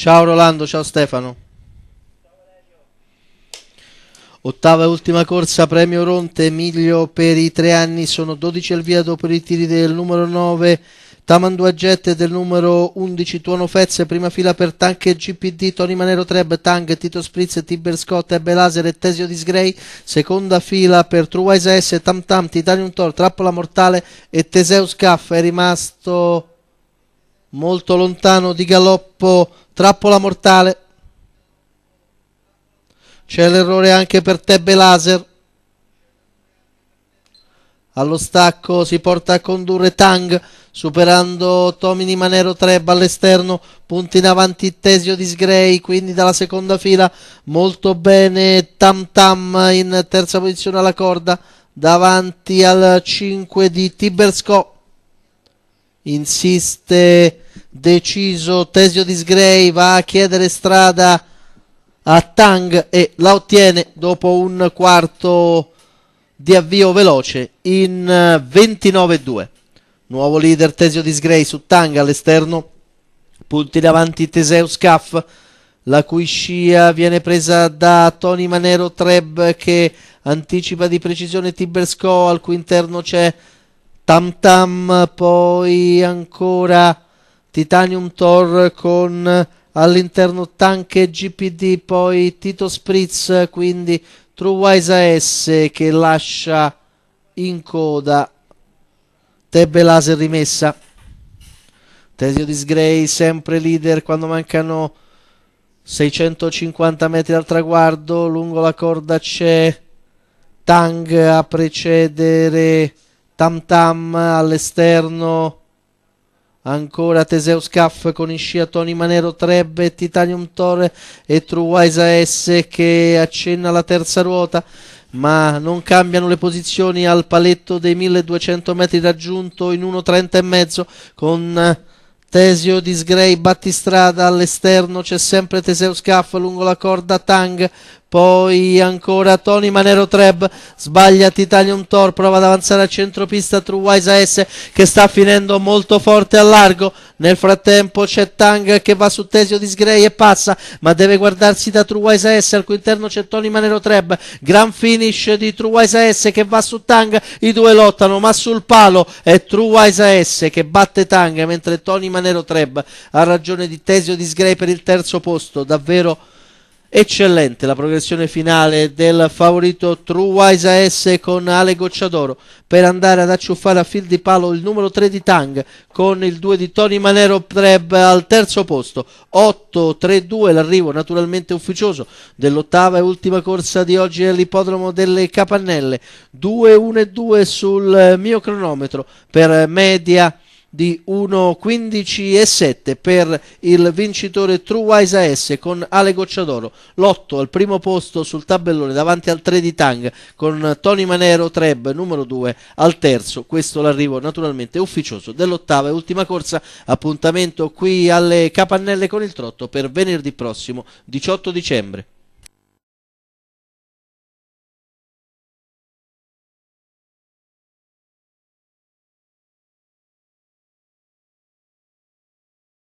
Ciao Rolando, ciao Stefano. Ottava e ultima corsa, premio Ronte, Emilio per i tre anni, sono 12 al via dopo i tiri del numero 9 Tamandua Jet del numero 11 Tuono Fez, prima fila per Tank e GPD, Tony Manero Treb, Tang, Tito Spritz, Tiber Scott, Ebbe Laser e Tesio Disgray, seconda fila per Truwise S, Tam Tam, Titanium Tor, Trappola Mortale e Teseus Caff, è rimasto molto lontano di galoppo trappola mortale c'è l'errore anche per Tebbe Laser allo stacco si porta a condurre Tang superando Tomini Manero 3 all'esterno, punti in avanti Tesio Disgrey quindi dalla seconda fila molto bene Tam Tam in terza posizione alla corda davanti al 5 di Tibersco insiste deciso Tesio Disgrey va a chiedere strada a Tang e la ottiene dopo un quarto di avvio veloce in 29-2 eh, nuovo leader Tesio Disgrey su Tang all'esterno punti davanti Teseus Caff la cui scia viene presa da Tony Manero Treb che anticipa di precisione Tibersco al cui interno c'è Tam Tam poi ancora Titanium Thor con eh, all'interno tanche GPD, poi Tito Spritz, quindi Truewise AS che lascia in coda Tebbe Laser rimessa. Tesio Disgray sempre leader quando mancano 650 metri al traguardo, lungo la corda c'è Tang a precedere Tam Tam all'esterno ancora Teseus Caff con in scia Tony Manero Trebbe Titanium Torre e Truwise AS che accenna la terza ruota ma non cambiano le posizioni al paletto dei 1200 metri raggiunto in 1.30 e mezzo con eh, Tesio Disgrey battistrada all'esterno c'è sempre Teseus Caff lungo la corda Tang poi ancora Tony Manero Treb sbaglia Titanium Thor prova ad avanzare a centropista Truwise AS che sta finendo molto forte a largo nel frattempo c'è Tang che va su Tesio Disgrey e passa ma deve guardarsi da Truwise AS al cui interno c'è Tony Manero Treb gran finish di Truwise AS che va su Tang i due lottano ma sul palo è Truwise AS che batte Tang mentre Tony Manero Treb ha ragione di Tesio Disgrey per il terzo posto davvero Eccellente la progressione finale del favorito True Wise AS con Ale Gocciadoro per andare ad acciuffare a fil di palo il numero 3 di Tang con il 2 di Tony Manero Treb al terzo posto 8-3-2 l'arrivo naturalmente ufficioso dell'ottava e ultima corsa di oggi all'ippodromo delle Capannelle 2-1-2 sul mio cronometro per media di 1,15 e 7 per il vincitore True Wise AS con Ale Gocciadoro, l'otto al primo posto sul tabellone davanti al 3 di Tang con Tony Manero Treb numero 2 al terzo, questo l'arrivo naturalmente ufficioso dell'ottava e ultima corsa, appuntamento qui alle Capannelle con il Trotto per venerdì prossimo 18 dicembre.